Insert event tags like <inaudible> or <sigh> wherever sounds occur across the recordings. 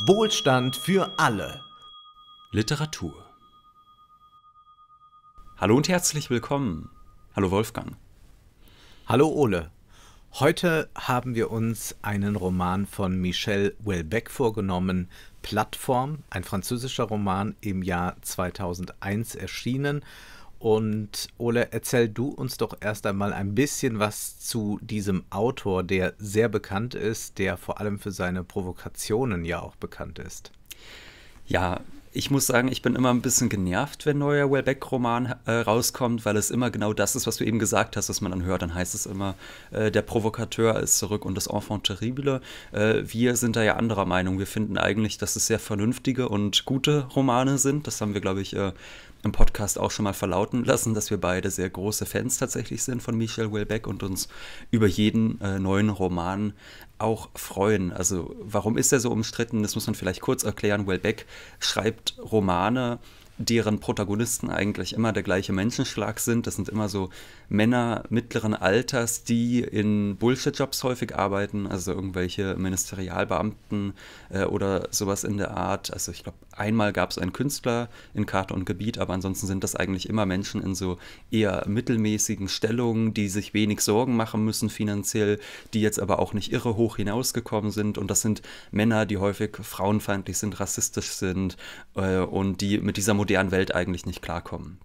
Wohlstand für alle. Literatur. Hallo und herzlich willkommen. Hallo Wolfgang. Hallo Ole. Heute haben wir uns einen Roman von Michel Houellebecq vorgenommen, Plattform, ein französischer Roman im Jahr 2001 erschienen und Ole, erzähl du uns doch erst einmal ein bisschen was zu diesem Autor, der sehr bekannt ist, der vor allem für seine Provokationen ja auch bekannt ist. Ja, ich muss sagen, ich bin immer ein bisschen genervt, wenn neuer Wellbeck-Roman äh, rauskommt, weil es immer genau das ist, was du eben gesagt hast, was man dann hört. Dann heißt es immer, äh, der Provokateur ist zurück und das Enfant terrible. Äh, wir sind da ja anderer Meinung. Wir finden eigentlich, dass es sehr vernünftige und gute Romane sind. Das haben wir, glaube ich, äh, im Podcast auch schon mal verlauten lassen, dass wir beide sehr große Fans tatsächlich sind von Michel Welbeck und uns über jeden äh, neuen Roman auch freuen. Also warum ist er so umstritten? Das muss man vielleicht kurz erklären. Welbeck schreibt Romane, deren Protagonisten eigentlich immer der gleiche Menschenschlag sind. Das sind immer so Männer mittleren Alters, die in Bullshit-Jobs häufig arbeiten, also irgendwelche Ministerialbeamten äh, oder sowas in der Art. Also ich glaube, einmal gab es einen Künstler in Karte und Gebiet, aber ansonsten sind das eigentlich immer Menschen in so eher mittelmäßigen Stellungen, die sich wenig Sorgen machen müssen finanziell, die jetzt aber auch nicht irre hoch hinausgekommen sind. Und das sind Männer, die häufig frauenfeindlich sind, rassistisch sind äh, und die mit dieser modernen Welt eigentlich nicht klarkommen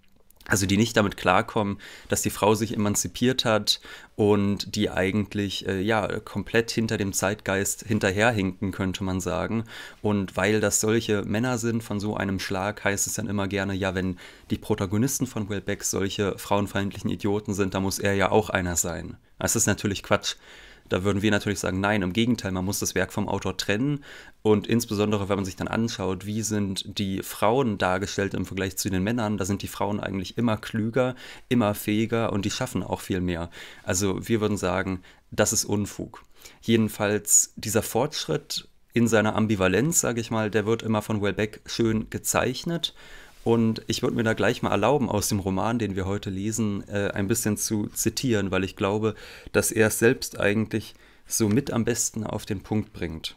also die nicht damit klarkommen, dass die Frau sich emanzipiert hat und die eigentlich äh, ja komplett hinter dem Zeitgeist hinterherhinken, könnte man sagen. Und weil das solche Männer sind von so einem Schlag, heißt es dann immer gerne, ja, wenn die Protagonisten von Wellbeck solche frauenfeindlichen Idioten sind, da muss er ja auch einer sein. Das ist natürlich Quatsch. Da würden wir natürlich sagen, nein, im Gegenteil, man muss das Werk vom Autor trennen. Und insbesondere, wenn man sich dann anschaut, wie sind die Frauen dargestellt im Vergleich zu den Männern, da sind die Frauen eigentlich immer klüger, immer fähiger und die schaffen auch viel mehr. Also wir würden sagen, das ist Unfug. Jedenfalls dieser Fortschritt in seiner Ambivalenz, sage ich mal, der wird immer von Wellbeck schön gezeichnet. Und ich würde mir da gleich mal erlauben, aus dem Roman, den wir heute lesen, äh, ein bisschen zu zitieren, weil ich glaube, dass er es selbst eigentlich so mit am besten auf den Punkt bringt.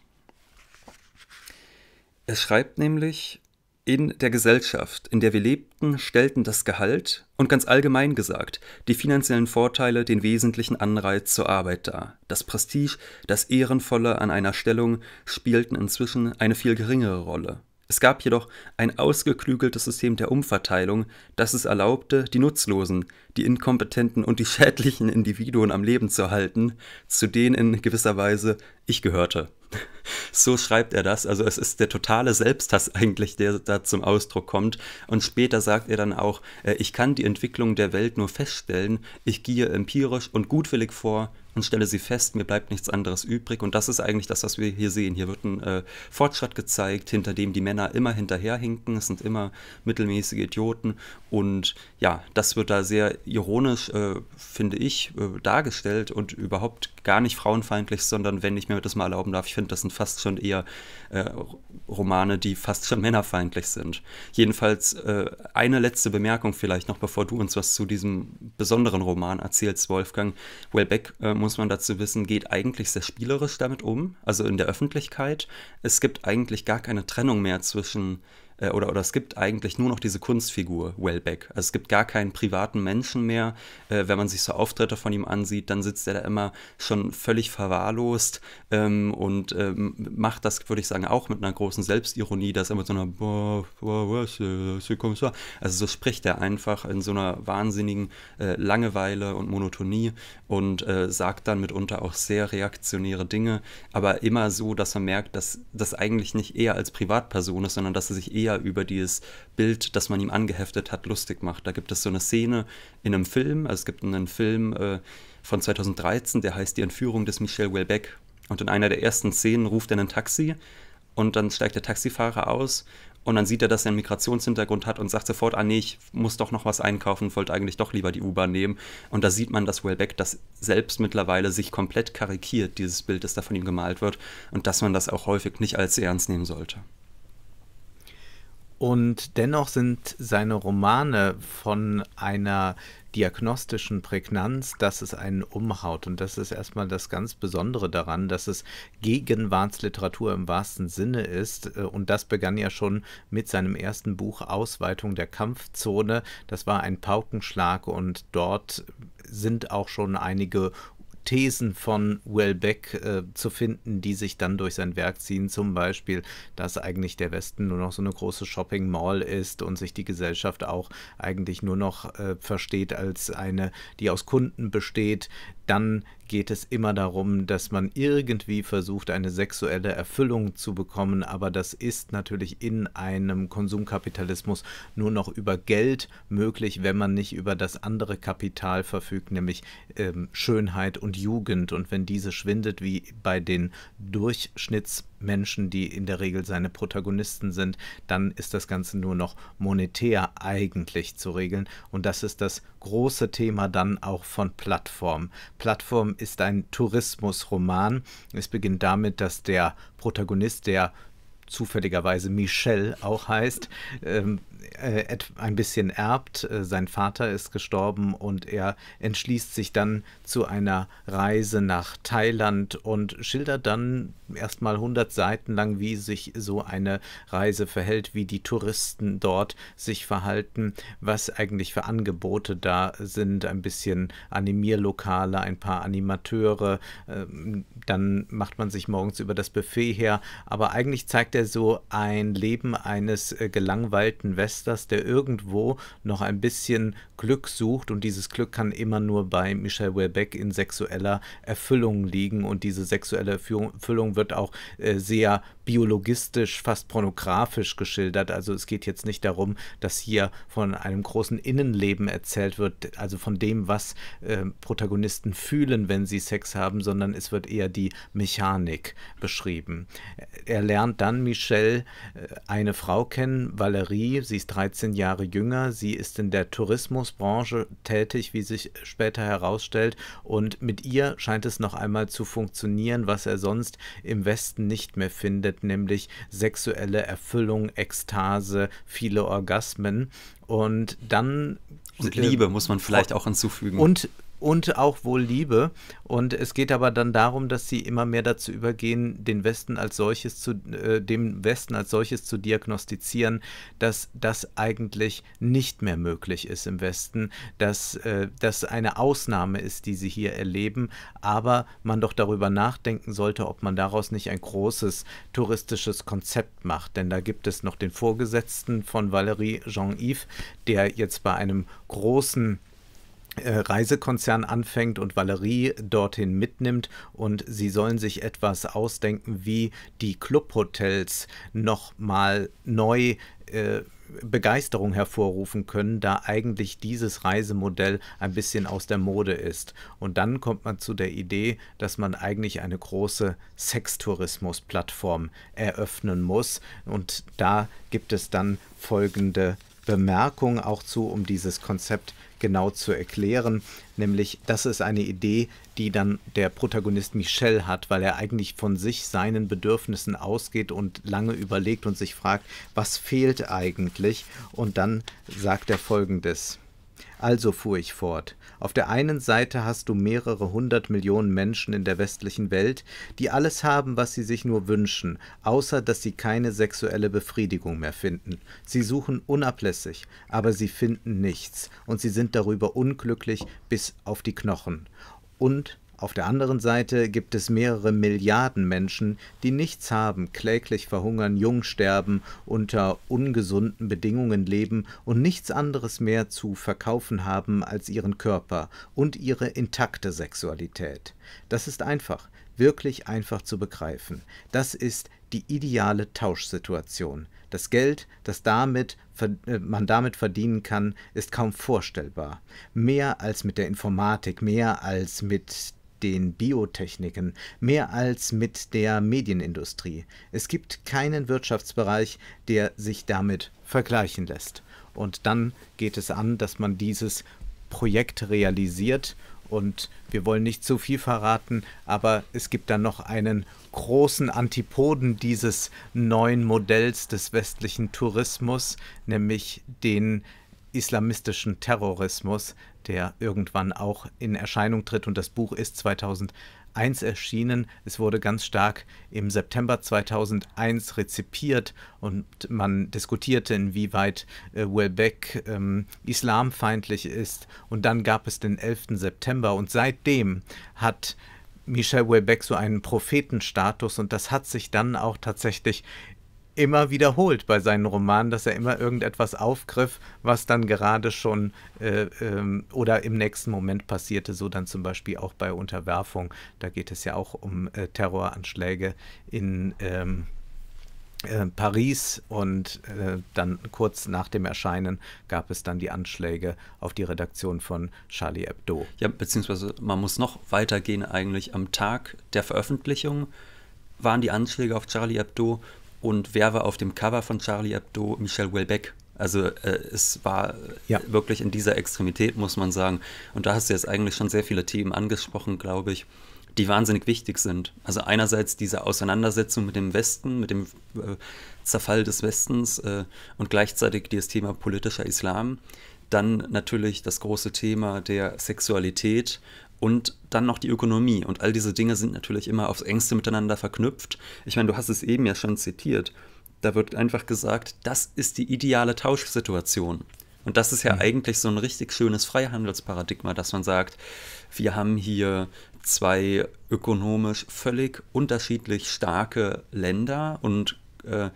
Er schreibt nämlich, in der Gesellschaft, in der wir lebten, stellten das Gehalt und ganz allgemein gesagt die finanziellen Vorteile den wesentlichen Anreiz zur Arbeit dar. Das Prestige, das Ehrenvolle an einer Stellung spielten inzwischen eine viel geringere Rolle. Es gab jedoch ein ausgeklügeltes System der Umverteilung, das es erlaubte, die Nutzlosen, die inkompetenten und die <laughs> schädlichen Individuen am Leben zu halten, zu denen in gewisser Weise ich gehörte. <laughs> So schreibt er das. Also es ist der totale Selbsthass <laughs> eigentlich, der da zum Ausdruck kommt. Und später sagt er dann auch, äh, ich kann die Entwicklung der Welt nur feststellen, ich gehe empirisch und gutwillig vor und stelle sie fest, mir bleibt nichts anderes übrig. Und das ist eigentlich das, was wir hier sehen. Hier wird ein äh, Fortschritt gezeigt, hinter dem die Männer immer hinterherhinken. Es sind immer mittelmäßige Idioten. Und ja, das wird da sehr ironisch, äh, finde ich, äh, dargestellt und überhaupt gar nicht frauenfeindlich, sondern wenn ich mir das mal erlauben darf, ich finde, das sind fast schon eher äh, Romane, die fast schon männerfeindlich sind. Jedenfalls äh, eine letzte Bemerkung vielleicht noch, bevor du uns was zu diesem besonderen Roman erzählst, Wolfgang. Wellbeck, äh, muss man dazu wissen, geht eigentlich sehr spielerisch damit um, also in der Öffentlichkeit. Es gibt eigentlich gar keine Trennung mehr zwischen äh, oder, oder es gibt eigentlich nur noch diese Kunstfigur Wellbeck. Also es gibt gar keinen privaten Menschen mehr. Äh, wenn man sich so Auftritte von ihm ansieht, dann sitzt er da immer schon völlig verwahrlost ähm, und ähm, macht das, würde ich sagen, auch mit einer großen Selbstironie, dass er mit so einer äh, also so spricht er einfach in so einer wahnsinnigen äh, Langeweile und Monotonie und äh, sagt dann mitunter auch sehr reaktionäre Dinge, aber immer so, dass man merkt, dass das eigentlich nicht eher als Privatperson ist, sondern dass er sich eher sehr über dieses Bild, das man ihm angeheftet hat, lustig macht. Da gibt es so eine Szene in einem Film, also es gibt einen Film äh, von 2013, der heißt Die Entführung des Michel Welbeck. Und in einer der ersten Szenen ruft er ein Taxi und dann steigt der Taxifahrer aus und dann sieht er, dass er einen Migrationshintergrund hat und sagt sofort, ah nee, ich muss doch noch was einkaufen, wollte eigentlich doch lieber die U-Bahn nehmen. Und da sieht man, dass Wellbeck das selbst mittlerweile sich komplett karikiert, dieses Bild, das da von ihm gemalt wird, und dass man das auch häufig nicht als ernst nehmen sollte. Und dennoch sind seine Romane von einer diagnostischen Prägnanz, dass es einen umhaut. Und das ist erstmal das ganz Besondere daran, dass es Gegenwartsliteratur im wahrsten Sinne ist. Äh, und das begann ja schon mit seinem ersten Buch Ausweitung der Kampfzone. Das war ein Paukenschlag und dort sind auch schon einige Thesen von Wellbeck äh, zu finden, die sich dann durch sein Werk ziehen. Zum Beispiel, dass eigentlich der Westen nur noch so eine große Shopping Mall ist und sich die Gesellschaft auch eigentlich nur noch äh, versteht als eine, die aus Kunden besteht, dann geht es immer darum, dass man irgendwie versucht, eine sexuelle Erfüllung zu bekommen, aber das ist natürlich in einem Konsumkapitalismus nur noch über Geld möglich, wenn man nicht über das andere Kapital verfügt, nämlich ähm, Schönheit und Jugend. Und wenn diese schwindet, wie bei den Durchschnitts Menschen, die in der Regel seine Protagonisten sind, dann ist das Ganze nur noch monetär eigentlich zu regeln. Und das ist das große Thema dann auch von Plattform. Plattform ist ein Tourismusroman. Es beginnt damit, dass der Protagonist, der zufälligerweise Michel auch heißt, ähm, äh, ein bisschen erbt. Äh, sein Vater ist gestorben und er entschließt sich dann zu einer Reise nach Thailand und schildert dann erstmal 100 Seiten lang, wie sich so eine Reise verhält, wie die Touristen dort sich verhalten, was eigentlich für Angebote da sind, ein bisschen Animierlokale, ein paar Animateure, ähm, dann macht man sich morgens über das Buffet her, aber eigentlich zeigt er so ein Leben eines äh, gelangweilten Westens ist das, der irgendwo noch ein bisschen Glück sucht und dieses Glück kann immer nur bei Michel Welbeck in sexueller Erfüllung liegen und diese sexuelle Erfüllung wird auch äh, sehr biologistisch, fast pornografisch geschildert. Also es geht jetzt nicht darum, dass hier von einem großen Innenleben erzählt wird, also von dem, was äh, Protagonisten fühlen, wenn sie Sex haben, sondern es wird eher die Mechanik beschrieben. Er lernt dann Michel äh, eine Frau kennen, Valerie, sie sie ist 13 Jahre jünger, sie ist in der Tourismusbranche tätig, wie sich später herausstellt, und mit ihr scheint es noch einmal zu funktionieren, was er sonst im Westen nicht mehr findet, nämlich sexuelle Erfüllung, Ekstase, viele Orgasmen. Und dann. Und Liebe äh, muss man vielleicht auch hinzufügen. Und und auch wohl Liebe. Und es geht aber dann darum, dass sie immer mehr dazu übergehen, den Westen als solches zu, äh, dem Westen als solches zu diagnostizieren, dass das eigentlich nicht mehr möglich ist im Westen, dass äh, das eine Ausnahme ist, die sie hier erleben, aber man doch darüber nachdenken sollte, ob man daraus nicht ein großes touristisches Konzept macht. Denn da gibt es noch den Vorgesetzten von Valérie Jean-Yves, der jetzt bei einem großen äh, Reisekonzern anfängt und Valerie dorthin mitnimmt und sie sollen sich etwas ausdenken, wie die Clubhotels nochmal neu äh, Begeisterung hervorrufen können, da eigentlich dieses Reisemodell ein bisschen aus der Mode ist. Und dann kommt man zu der Idee, dass man eigentlich eine große Sextourismus-Plattform eröffnen muss. Und da gibt es dann folgende Bemerkung auch zu, um dieses Konzept zu genau zu erklären, nämlich das ist eine Idee, die dann der Protagonist Michel hat, weil er eigentlich von sich seinen Bedürfnissen ausgeht und lange überlegt und sich fragt, was fehlt eigentlich? Und dann sagt er folgendes. Also fuhr ich fort, auf der einen Seite hast du mehrere hundert Millionen Menschen in der westlichen Welt, die alles haben, was sie sich nur wünschen, außer dass sie keine sexuelle Befriedigung mehr finden. Sie suchen unablässig, aber sie finden nichts, und sie sind darüber unglücklich bis auf die Knochen. Und auf der anderen Seite gibt es mehrere Milliarden Menschen, die nichts haben, kläglich verhungern, jung sterben, unter ungesunden Bedingungen leben und nichts anderes mehr zu verkaufen haben als ihren Körper und ihre intakte Sexualität. Das ist einfach, wirklich einfach zu begreifen. Das ist die ideale Tauschsituation. Das Geld, das damit, äh, man damit verdienen kann, ist kaum vorstellbar. Mehr als mit der Informatik, mehr als mit den Biotechniken mehr als mit der Medienindustrie. Es gibt keinen Wirtschaftsbereich, der sich damit vergleichen lässt. Und dann geht es an, dass man dieses Projekt realisiert. Und wir wollen nicht zu viel verraten, aber es gibt dann noch einen großen Antipoden dieses neuen Modells des westlichen Tourismus, nämlich den islamistischen Terrorismus, der irgendwann auch in Erscheinung tritt. Und das Buch ist 2001 erschienen. Es wurde ganz stark im September 2001 rezipiert und man diskutierte, inwieweit äh, Welbeck ähm, islamfeindlich ist. Und dann gab es den 11. September und seitdem hat Michel Welbeck so einen Prophetenstatus und das hat sich dann auch tatsächlich immer wiederholt bei seinen Romanen, dass er immer irgendetwas aufgriff, was dann gerade schon äh, ähm, oder im nächsten Moment passierte, so dann zum Beispiel auch bei Unterwerfung. Da geht es ja auch um äh, Terroranschläge in ähm, äh, Paris und äh, dann kurz nach dem Erscheinen gab es dann die Anschläge auf die Redaktion von Charlie Hebdo. Ja, beziehungsweise man muss noch weitergehen eigentlich am Tag der Veröffentlichung waren die Anschläge auf Charlie Hebdo und wer war auf dem Cover von Charlie Hebdo? Michel Welbeck. Also äh, es war äh, ja. wirklich in dieser Extremität, muss man sagen. Und da hast du jetzt eigentlich schon sehr viele Themen angesprochen, glaube ich, die wahnsinnig wichtig sind. Also einerseits diese Auseinandersetzung mit dem Westen, mit dem äh, Zerfall des Westens äh, und gleichzeitig dieses Thema politischer Islam. Dann natürlich das große Thema der Sexualität und dann noch die Ökonomie. Und all diese Dinge sind natürlich immer aufs engste miteinander verknüpft. Ich meine, du hast es eben ja schon zitiert. Da wird einfach gesagt, das ist die ideale Tauschsituation. Und das ist ja mhm. eigentlich so ein richtig schönes Freihandelsparadigma, dass man sagt, wir haben hier zwei ökonomisch völlig unterschiedlich starke Länder und, äh,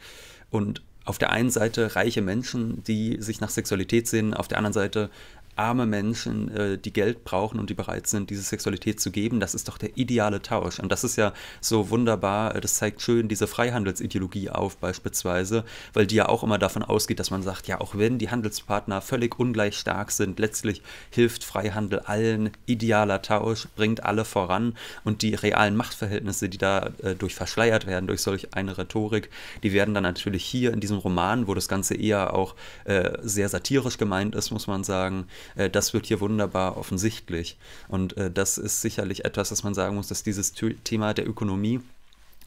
und auf der einen Seite reiche Menschen, die sich nach Sexualität sehen, auf der anderen Seite arme Menschen, äh, die Geld brauchen und die bereit sind, diese Sexualität zu geben. Das ist doch der ideale Tausch. Und das ist ja so wunderbar, äh, das zeigt schön diese Freihandelsideologie auf beispielsweise, weil die ja auch immer davon ausgeht, dass man sagt, ja, auch wenn die Handelspartner völlig ungleich stark sind, letztlich hilft Freihandel allen, idealer Tausch, bringt alle voran und die realen Machtverhältnisse, die da äh, durch verschleiert werden, durch solch eine Rhetorik, die werden dann natürlich hier in diesem Roman, wo das Ganze eher auch äh, sehr satirisch gemeint ist, muss man sagen, äh, das wird hier wunderbar offensichtlich. Und äh, das ist sicherlich etwas, dass man sagen muss, dass dieses Thema der Ökonomie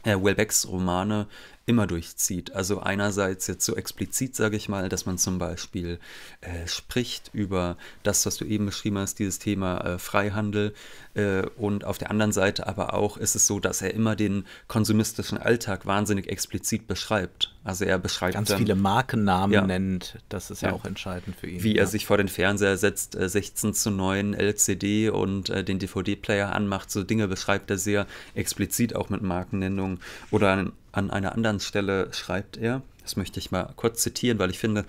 äh, Wellbecks Romane immer durchzieht. Also einerseits jetzt so explizit, sage ich mal, dass man zum Beispiel äh, spricht über das, was du eben beschrieben hast, dieses Thema äh, Freihandel. Äh, und auf der anderen Seite aber auch ist es so, dass er immer den konsumistischen Alltag wahnsinnig explizit beschreibt. Also er beschreibt ganz dann, viele Markennamen ja, nennt. Das ist ja, ja, auch entscheidend für ihn. Wie ja. er sich vor den Fernseher setzt, 16 äh, zu 9 LCD und äh, den DVD-Player anmacht, so Dinge beschreibt er sehr explizit auch mit Markennennung oder an einer anderen Stelle schreibt er, das möchte ich mal kurz zitieren, weil ich finde,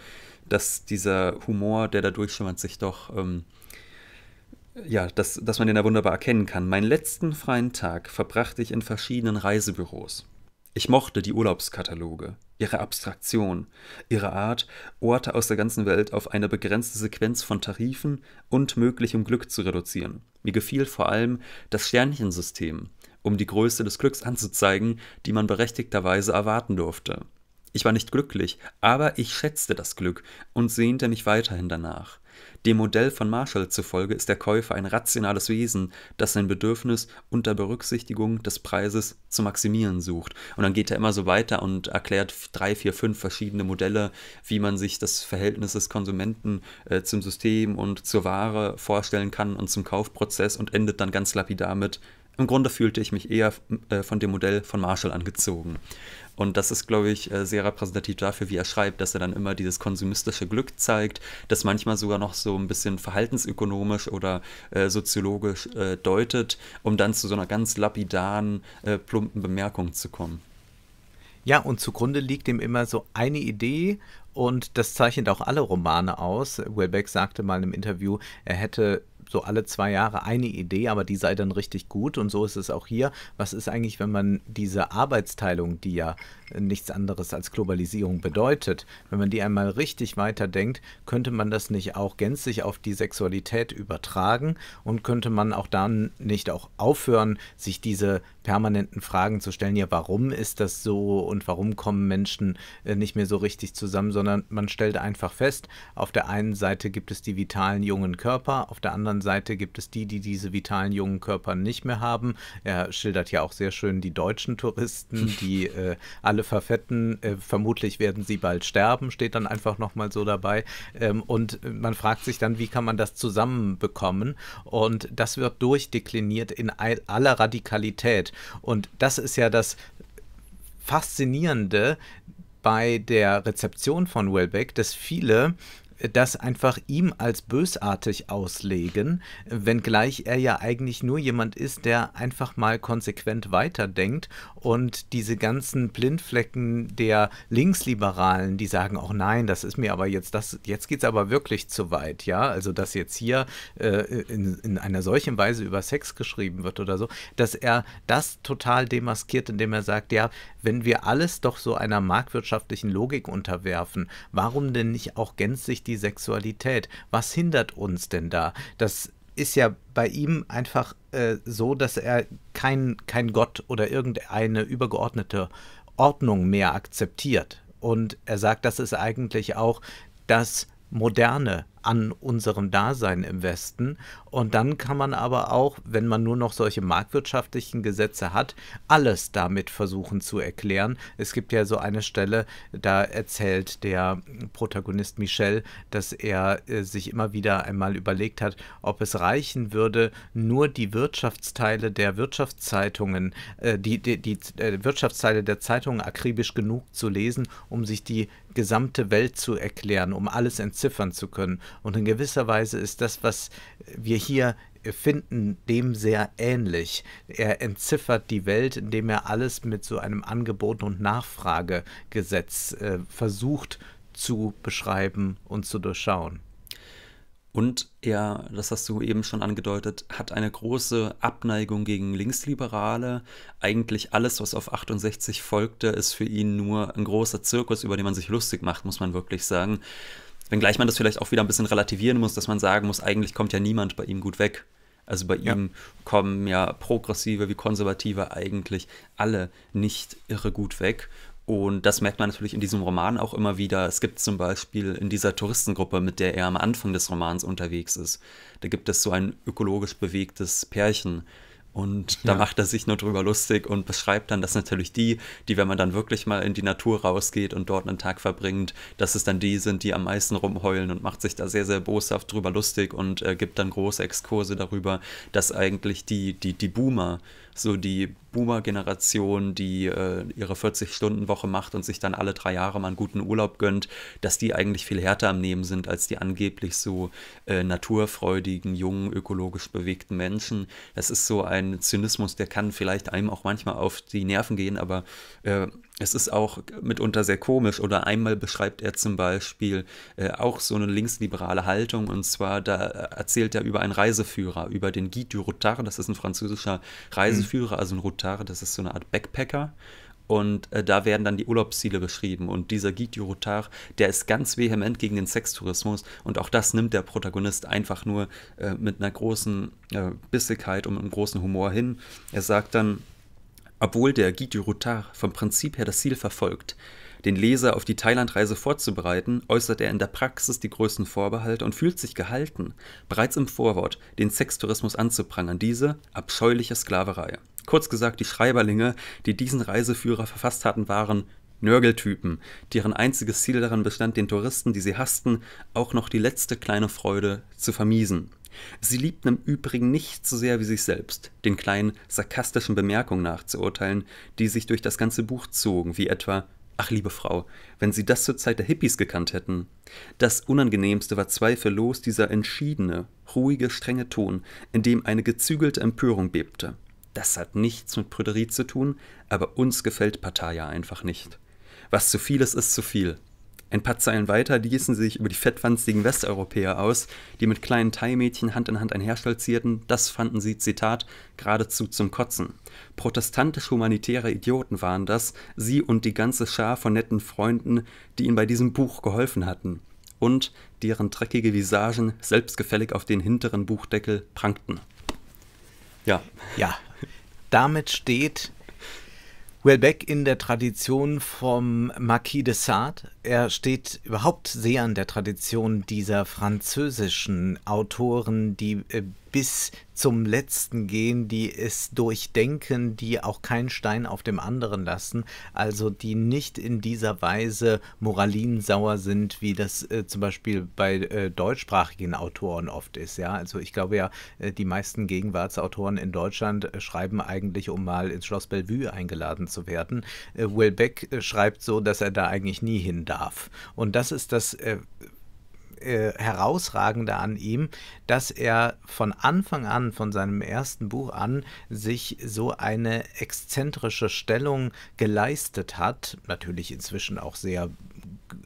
dass dieser Humor, der da durchschimmert, sich doch, ähm, ja, dass, dass man den da wunderbar erkennen kann. Meinen letzten freien Tag verbrachte ich in verschiedenen Reisebüros. Ich mochte die Urlaubskataloge, ihre Abstraktion, ihre Art, Orte aus der ganzen Welt auf eine begrenzte Sequenz von Tarifen und möglichem Glück zu reduzieren. Mir gefiel vor allem das Sternchensystem um die Größe des Glücks anzuzeigen, die man berechtigterweise erwarten durfte. Ich war nicht glücklich, aber ich schätzte das Glück und sehnte mich weiterhin danach. Dem Modell von Marshall zufolge ist der Käufer ein rationales Wesen, das sein Bedürfnis unter Berücksichtigung des Preises zu maximieren sucht. Und dann geht er immer so weiter und erklärt drei, vier, fünf verschiedene Modelle, wie man sich das Verhältnis des Konsumenten äh, zum System und zur Ware vorstellen kann und zum Kaufprozess und endet dann ganz lapidar mit, im Grunde fühlte ich mich eher äh, von dem Modell von Marshall angezogen. Und das ist, glaube ich, äh, sehr repräsentativ dafür, wie er schreibt, dass er dann immer dieses konsumistische Glück zeigt, das manchmal sogar noch so ein bisschen verhaltensökonomisch oder äh, soziologisch äh, deutet, um dann zu so einer ganz lapidaren, äh, plumpen Bemerkung zu kommen. Ja, und zugrunde liegt ihm immer so eine Idee und das zeichnet auch alle Romane aus. Wilbeck sagte mal im Interview, er hätte so alle zwei Jahre eine Idee, aber die sei dann richtig gut. Und so ist es auch hier. Was ist eigentlich, wenn man diese Arbeitsteilung, die ja äh, nichts anderes als Globalisierung bedeutet, wenn man die einmal richtig weiterdenkt, könnte man das nicht auch gänzlich auf die Sexualität übertragen und könnte man auch dann nicht auch aufhören, sich diese permanenten Fragen zu stellen, ja, warum ist das so und warum kommen Menschen äh, nicht mehr so richtig zusammen, sondern man stellt einfach fest, auf der einen Seite gibt es die vitalen jungen Körper, auf der anderen anderen Seite gibt es die, die diese vitalen jungen Körper nicht mehr haben. Er schildert ja auch sehr schön die deutschen Touristen, <laughs> die äh, alle verfetten. Äh, vermutlich werden sie bald sterben, steht dann einfach nochmal so dabei. Ähm, und man fragt sich dann, wie kann man das zusammenbekommen? Und das wird durchdekliniert in aller Radikalität. Und das ist ja das Faszinierende bei der Rezeption von Wellbeck, dass viele das einfach ihm als bösartig auslegen, wenngleich er ja eigentlich nur jemand ist, der einfach mal konsequent weiterdenkt und diese ganzen Blindflecken der Linksliberalen, die sagen auch oh nein, das ist mir aber jetzt das jetzt geht es aber wirklich zu weit, ja, also dass jetzt hier äh, in, in einer solchen Weise über Sex geschrieben wird oder so, dass er das total demaskiert, indem er sagt, ja, wenn wir alles doch so einer marktwirtschaftlichen Logik unterwerfen, warum denn nicht auch gänzlich die Sexualität? Was hindert uns denn da? Das ist ja bei ihm einfach äh, so, dass er kein, kein Gott oder irgendeine übergeordnete Ordnung mehr akzeptiert. Und er sagt, das ist eigentlich auch das Moderne an unserem Dasein im Westen. Und dann kann man aber auch, wenn man nur noch solche marktwirtschaftlichen Gesetze hat, alles damit versuchen zu erklären. Es gibt ja so eine Stelle, da erzählt der Protagonist Michel, dass er äh, sich immer wieder einmal überlegt hat, ob es reichen würde, nur die Wirtschaftsteile der Wirtschaftszeitungen, äh, die, die, die äh, Wirtschaftsteile der Zeitungen akribisch genug zu lesen, um sich die gesamte Welt zu erklären, um alles entziffern zu können. Und in gewisser Weise ist das, was wir hier finden, dem sehr ähnlich. Er entziffert die Welt, indem er alles mit so einem Angebot- und Nachfragegesetz äh, versucht zu beschreiben und zu durchschauen. Und er, das hast du eben schon angedeutet, hat eine große Abneigung gegen Linksliberale. Eigentlich alles, was auf 68 folgte, ist für ihn nur ein großer Zirkus, über den man sich lustig macht, muss man wirklich sagen. Wenngleich man das vielleicht auch wieder ein bisschen relativieren muss, dass man sagen muss, eigentlich kommt ja niemand bei ihm gut weg. Also bei ja. ihm kommen ja Progressive wie Konservative eigentlich alle nicht irre gut weg. Und das merkt man natürlich in diesem Roman auch immer wieder. Es gibt zum Beispiel in dieser Touristengruppe, mit der er am Anfang des Romans unterwegs ist, da gibt es so ein ökologisch bewegtes Pärchen, und da ja. macht er sich nur drüber lustig und beschreibt dann, dass natürlich die, die, wenn man dann wirklich mal in die Natur rausgeht und dort einen Tag verbringt, dass es dann die sind, die am meisten rumheulen und macht sich da sehr, sehr boshaft drüber lustig und äh, gibt dann große Exkurse darüber, dass eigentlich die, die, die Boomer, so die Boomer-Generation, die äh, ihre 40-Stunden-Woche macht und sich dann alle drei Jahre mal einen guten Urlaub gönnt, dass die eigentlich viel härter am Nehmen sind als die angeblich so äh, naturfreudigen, jungen, ökologisch bewegten Menschen. Das ist so ein Zynismus, der kann vielleicht einem auch manchmal auf die Nerven gehen, aber äh, es ist auch mitunter sehr komisch. Oder einmal beschreibt er zum Beispiel äh, auch so eine linksliberale Haltung. Und zwar, da erzählt er über einen Reiseführer, über den Guide du Routard. Das ist ein französischer hm. Reiseführer, also ein Routard. Rotare, das ist so eine Art Backpacker. Und äh, da werden dann die Urlaubsziele beschrieben. Und dieser Guide du der ist ganz vehement gegen den Sextourismus. Und auch das nimmt der Protagonist einfach nur äh, mit einer großen äh, Bissigkeit und einem großen Humor hin. Er sagt dann, obwohl der Guide du vom Prinzip her das Ziel verfolgt, den Leser auf die Thailandreise vorzubereiten, äußert er in der Praxis die größten Vorbehalte und fühlt sich gehalten, bereits im Vorwort den Sextourismus anzuprangern, diese abscheuliche Sklaverei. Kurz gesagt, die Schreiberlinge, die diesen Reiseführer verfasst hatten, waren Nörgeltypen, deren einziges Ziel daran bestand, den Touristen, die sie hassten, auch noch die letzte kleine Freude zu vermiesen. Sie liebten im Übrigen nicht so sehr wie sich selbst, den kleinen sarkastischen Bemerkungen nachzuurteilen, die sich durch das ganze Buch zogen, wie etwa Ach liebe Frau, wenn Sie das zur Zeit der Hippies gekannt hätten. Das Unangenehmste war zweifellos dieser entschiedene, ruhige, strenge Ton, in dem eine gezügelte Empörung bebte. Das hat nichts mit Prüderie zu tun, aber uns gefällt Pattaya einfach nicht. Was zu viel ist, ist zu viel. Ein paar Zeilen weiter ließen sie sich über die fettwanzigen Westeuropäer aus, die mit kleinen Thai-Mädchen Hand in Hand einherstolzierten, das fanden sie, Zitat, geradezu zum Kotzen. Protestantisch humanitäre Idioten waren das, sie und die ganze Schar von netten Freunden, die ihnen bei diesem Buch geholfen hatten. Und deren dreckige Visagen selbstgefällig auf den hinteren Buchdeckel prangten. Ja. Ja. Damit steht Welbeck in der Tradition vom Marquis de Sade. Er steht überhaupt sehr in der Tradition dieser französischen Autoren, die äh, bis zum letzten gehen, die es durchdenken, die auch keinen Stein auf dem anderen lassen, also die nicht in dieser Weise moralinsauer sind, wie das äh, zum Beispiel bei äh, deutschsprachigen Autoren oft ist. Ja, also ich glaube ja, äh, die meisten Gegenwartsautoren in Deutschland äh, schreiben eigentlich, um mal ins Schloss Bellevue eingeladen zu werden. Äh, Will Beck äh, schreibt so, dass er da eigentlich nie hin darf. Und das ist das äh, Herausragende an ihm, dass er von Anfang an, von seinem ersten Buch an, sich so eine exzentrische Stellung geleistet hat. Natürlich inzwischen auch sehr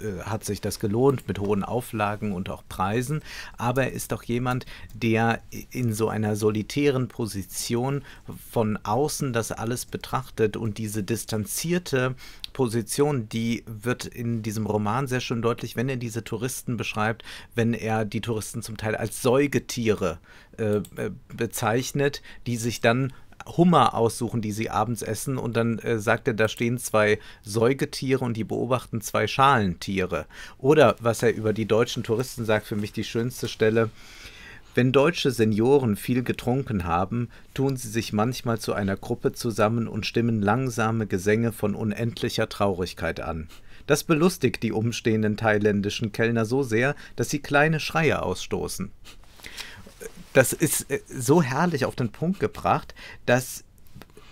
äh, hat sich das gelohnt mit hohen Auflagen und auch Preisen, aber er ist doch jemand, der in so einer solitären Position von außen das alles betrachtet und diese distanzierte Position, die wird in diesem Roman sehr schön deutlich, wenn er diese Touristen beschreibt, wenn er die Touristen zum Teil als Säugetiere äh, äh bezeichnet, die sich dann Hummer aussuchen, die sie abends essen. Und dann äh, sagt er, da stehen zwei Säugetiere und die beobachten zwei Schalentiere. Oder was er über die deutschen Touristen sagt, für mich die schönste Stelle. Wenn deutsche Senioren viel getrunken haben, tun sie sich manchmal zu einer Gruppe zusammen und stimmen langsame Gesänge von unendlicher Traurigkeit an. Das belustigt die umstehenden thailändischen Kellner so sehr, dass sie kleine Schreie ausstoßen das ist äh, so herrlich auf den Punkt gebracht, dass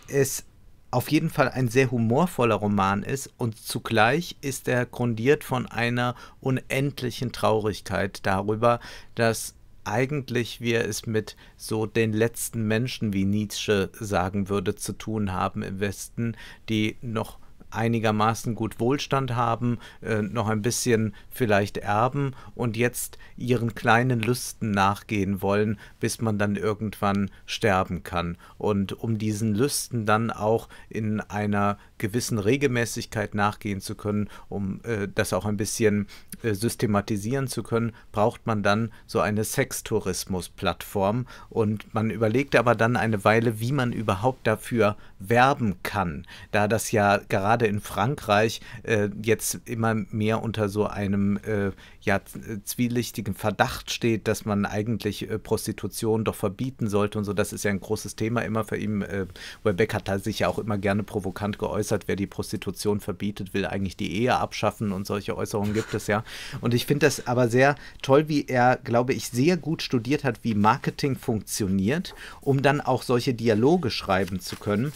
es auf jeden Fall ein sehr humorvoller Roman ist und zugleich ist er grundiert von einer unendlichen Traurigkeit darüber, dass eigentlich wir es mit so den letzten Menschen, wie Nietzsche sagen würde, zu tun haben im Westen, die noch einigermaßen gut Wohlstand haben, äh, noch ein bisschen vielleicht erben und jetzt ihren kleinen Lüsten nachgehen wollen, bis man dann irgendwann sterben kann. Und um diesen Lüsten dann auch in einer gewissen Regelmäßigkeit nachgehen zu können, um äh, das auch ein bisschen äh, systematisieren zu können, braucht man dann so eine Sextourismus-Plattform. Und man überlegt aber dann eine Weile, wie man überhaupt dafür werben kann, da das ja gerade in Frankreich äh, jetzt immer mehr unter so einem äh, ja, zwielichtigen Verdacht steht, dass man eigentlich äh, Prostitution doch verbieten sollte und so. Das ist ja ein großes Thema immer für ihn. Äh, Webbeck hat da sich ja auch immer gerne provokant geäußert geäußert, wer die Prostitution verbietet, will eigentlich die Ehe abschaffen und solche Äußerungen gibt es ja. Und ich finde das aber sehr toll, wie er, glaube ich, sehr gut studiert hat, wie Marketing funktioniert, um dann auch solche Dialoge schreiben zu können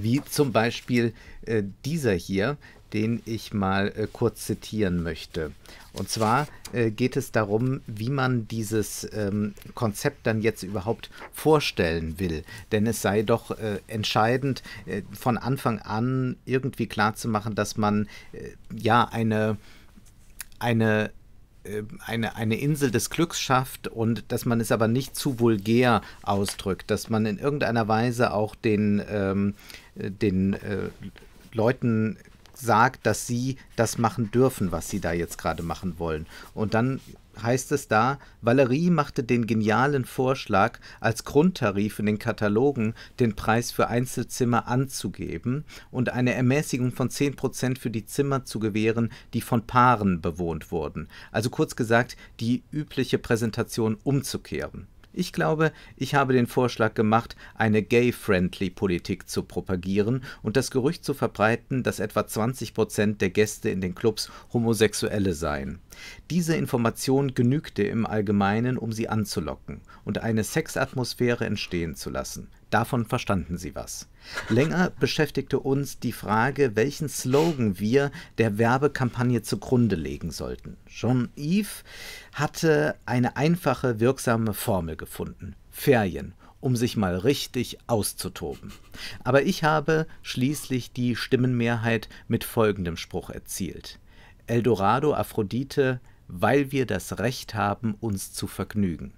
wie zum Beispiel äh, dieser hier, den ich mal äh, kurz zitieren möchte. Und zwar äh, geht es darum, wie man dieses ähm, Konzept dann jetzt überhaupt vorstellen will. Denn es sei doch äh, entscheidend, äh, von Anfang an irgendwie klarzumachen, dass man äh, ja eine, eine ähm, eine, eine Insel des Glücks schafft und dass man es aber nicht zu vulgär ausdrückt, dass man in irgendeiner Weise auch den, ähm, äh, den Leuten sagt, dass sie das machen dürfen, was sie da jetzt gerade machen wollen. Und dann heißt es da, Valerie machte den genialen Vorschlag, als Grundtarif in den Katalogen den Preis für Einzelzimmer anzugeben und eine Ermäßigung von 10% für die Zimmer zu gewähren, die von Paaren bewohnt wurden. Also kurz gesagt, die übliche Präsentation umzukehren. Ich glaube, ich habe den Vorschlag gemacht, eine gay-friendly Politik zu propagieren und das Gerücht zu verbreiten, dass etwa 20 Prozent der Gäste in den Clubs Homosexuelle seien. Diese Information genügte im Allgemeinen, um sie anzulocken und eine Sexatmosphäre entstehen zu lassen. Davon verstanden sie was. Länger beschäftigte uns die Frage, welchen Slogan wir der Werbekampagne zugrunde legen sollten. Jean-Yves hatte eine einfache, wirksame Formel gefunden. Ferien um sich mal richtig auszutoben. Aber ich habe schließlich die Stimmenmehrheit mit folgendem Spruch erzielt. Eldorado, Aphrodite, weil wir das Recht haben, uns zu vergnügen.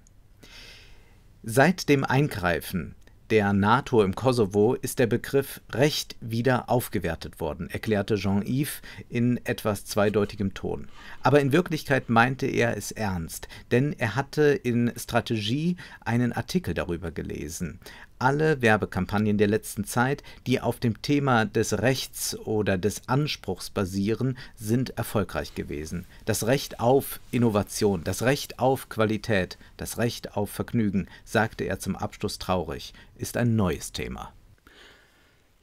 Seit dem Eingreifen der NATO im Kosovo ist der Begriff Recht wieder aufgewertet worden, erklärte Jean-Yves in etwas zweideutigem Ton. Aber in Wirklichkeit meinte er es ernst, denn er hatte in Strategie einen Artikel darüber gelesen alle Werbekampagnen der letzten Zeit, die auf dem Thema des Rechts oder des Anspruchs basieren, sind erfolgreich gewesen. Das Recht auf Innovation, das Recht auf Qualität, das Recht auf Vergnügen, sagte er zum Abschluss traurig, ist ein neues Thema.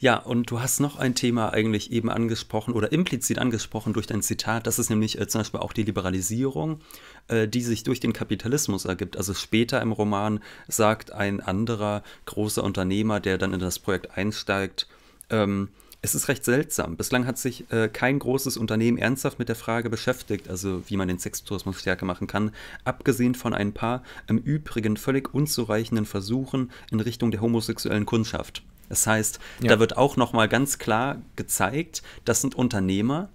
Ja, und du hast noch ein Thema eigentlich eben angesprochen oder implizit angesprochen durch dein Zitat. Das ist nämlich äh, zum Beispiel auch die Liberalisierung, äh, die sich durch den Kapitalismus ergibt. Also später im Roman sagt ein anderer großer Unternehmer, der dann in das Projekt einsteigt, ähm, es ist recht seltsam. Bislang hat sich äh, kein großes Unternehmen ernsthaft mit der Frage beschäftigt, also wie man den Sextourismus stärker machen kann, abgesehen von ein paar im Übrigen völlig unzureichenden Versuchen in Richtung der homosexuellen Kundschaft. Das heißt, ja. da wird auch noch mal ganz klar gezeigt, das sind Unternehmer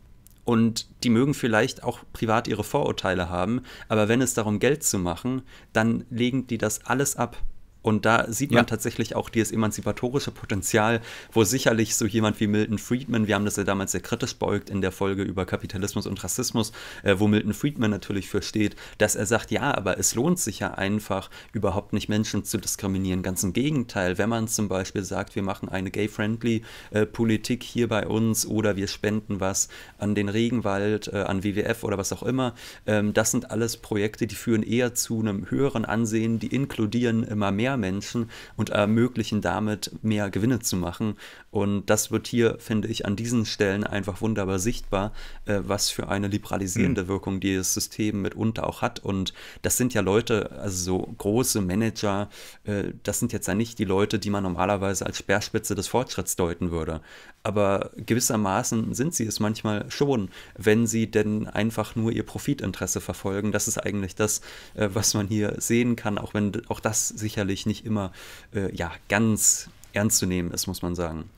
und die mögen vielleicht auch privat ihre Vorurteile haben, aber wenn es darum Geld zu machen, dann legen die das alles ab und da sieht man ja. tatsächlich auch dieses emanzipatorische Potenzial, wo sicherlich so jemand wie Milton Friedman, wir haben das ja damals sehr kritisch beugt in der Folge über Kapitalismus und Rassismus, äh, wo Milton Friedman natürlich für steht, dass er sagt, ja, aber es lohnt sich ja einfach, überhaupt nicht Menschen zu diskriminieren. Ganz im Gegenteil, wenn man zum Beispiel sagt, wir machen eine gay-friendly äh, Politik hier bei uns oder wir spenden was an den Regenwald, äh, an WWF oder was auch immer, ähm, das sind alles Projekte, die führen eher zu einem höheren Ansehen, die inkludieren immer mehr mehr Menschen und ermöglichen damit mehr Gewinne zu machen. Und das wird hier, finde ich, an diesen Stellen einfach wunderbar sichtbar, äh, was für eine liberalisierende hm. Wirkung dieses System mitunter auch hat. Und das sind ja Leute, also so große Manager, äh, das sind jetzt ja nicht die Leute, die man normalerweise als Speerspitze des Fortschritts deuten würde. Aber gewissermaßen sind sie es manchmal schon, wenn sie denn einfach nur ihr Profitinteresse verfolgen. Das ist eigentlich das, äh, was man hier sehen kann, auch wenn auch das sicherlich natürlich nicht immer äh, ja, ganz ernst zu nehmen ist, muss man sagen.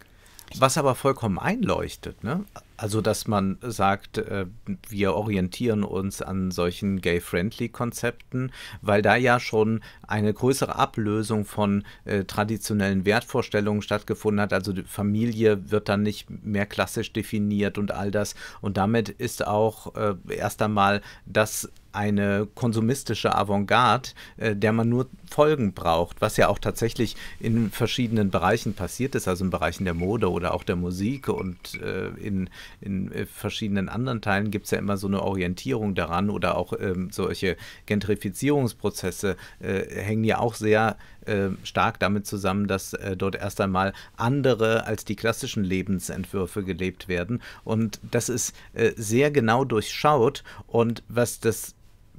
Was aber vollkommen einleuchtet, ne? Also, dass man sagt, äh, wir orientieren uns an solchen Gay-Friendly-Konzepten, weil da ja schon eine größere Ablösung von äh, traditionellen Wertvorstellungen stattgefunden hat. Also die Familie wird dann nicht mehr klassisch definiert und all das. Und damit ist auch äh, erst einmal das eine konsumistische Avantgarde, äh, der man nur Folgen braucht, was ja auch tatsächlich in verschiedenen Bereichen passiert ist, also in Bereichen der Mode oder auch der Musik und äh, in, in äh, verschiedenen anderen Teilen gibt es ja immer so eine Orientierung daran oder auch ähm, solche Gentrifizierungsprozesse hängen ja auch sehr ähm, stark damit zusammen, dass dort erst einmal andere als die klassischen Lebensentwürfe gelebt werden. Und das ist sehr genau durchschaut. Und was das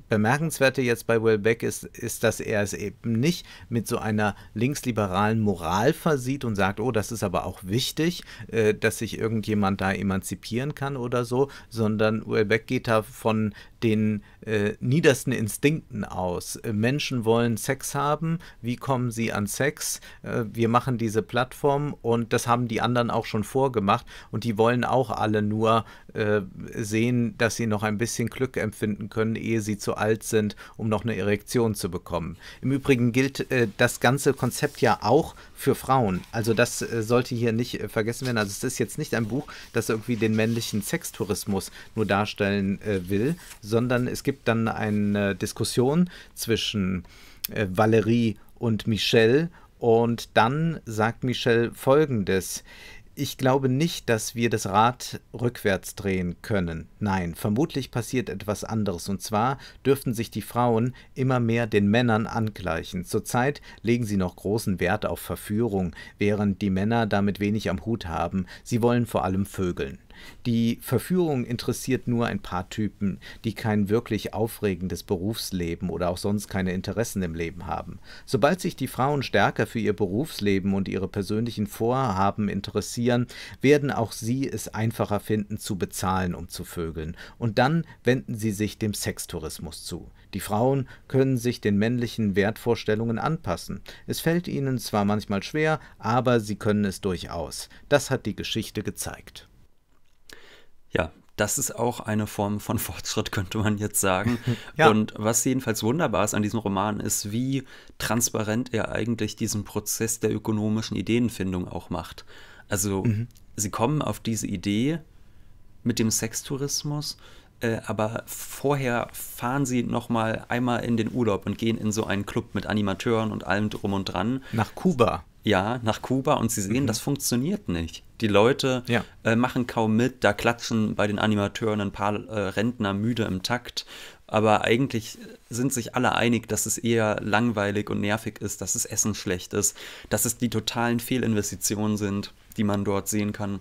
Bemerkenswerte jetzt bei Wellbeck ist, ist, dass er es eben nicht mit so einer linksliberalen Moral versieht und sagt, oh, das ist aber auch wichtig, äh, dass sich irgendjemand da emanzipieren kann oder so, sondern Wellbeck geht da von den äh, niedersten Instinkten aus. Äh, Menschen wollen Sex haben. Wie kommen sie an Sex? Äh, wir machen diese Plattform und das haben die anderen auch schon vorgemacht und die wollen auch alle nur äh, sehen, dass sie noch ein bisschen Glück empfinden können, ehe sie zu alt sind, um noch eine Erektion zu bekommen. Im Übrigen gilt äh, das ganze Konzept ja auch für Frauen. Also das äh, sollte hier nicht vergessen werden. Also es ist jetzt nicht ein Buch, das irgendwie den männlichen Sextourismus nur darstellen will, sondern sondern es gibt dann eine Diskussion zwischen äh, Valerie und Michelle und dann sagt Michelle folgendes. Ich glaube nicht, dass wir das Rad rückwärts drehen können. Nein, vermutlich passiert etwas anderes, und zwar dürften sich die Frauen immer mehr den Männern angleichen. Zurzeit legen sie noch großen Wert auf Verführung, während die Männer damit wenig am Hut haben, sie wollen vor allem Vögeln. Die Verführung interessiert nur ein paar Typen, die kein wirklich aufregendes Berufsleben oder auch sonst keine Interessen im Leben haben. Sobald sich die Frauen stärker für ihr Berufsleben und ihre persönlichen Vorhaben interessieren, werden auch sie es einfacher finden zu bezahlen, um zu vögeln auszuzügeln. Und dann wenden sie sich dem Sextourismus zu. Die Frauen können sich den männlichen Wertvorstellungen anpassen. Es fällt ihnen zwar manchmal schwer, aber sie können es durchaus. Das hat die Geschichte gezeigt. Ja, das ist auch eine Form von <laughs> Fortschritt, könnte man jetzt sagen. <laughs> ja. Und was jedenfalls wunderbar ist an diesem Roman, ist, wie transparent er eigentlich diesen Prozess der ökonomischen Ideenfindung auch macht. Also mhm. sie kommen auf diese Idee, mit dem Sextourismus, äh, aber vorher fahren sie nochmal einmal in den Urlaub und gehen in so einen Club mit Animateuren und allem drum und dran. Nach Kuba. Ja, nach Kuba und sie sehen, mhm. das funktioniert nicht. Die Leute ja. äh, machen kaum mit, da klatschen bei den Animateuren ein paar äh, Rentner müde im Takt. Aber eigentlich sind sich alle einig, dass es eher langweilig und nervig ist, dass es Essen schlecht ist, dass es die totalen Fehlinvestitionen sind, die man dort sehen kann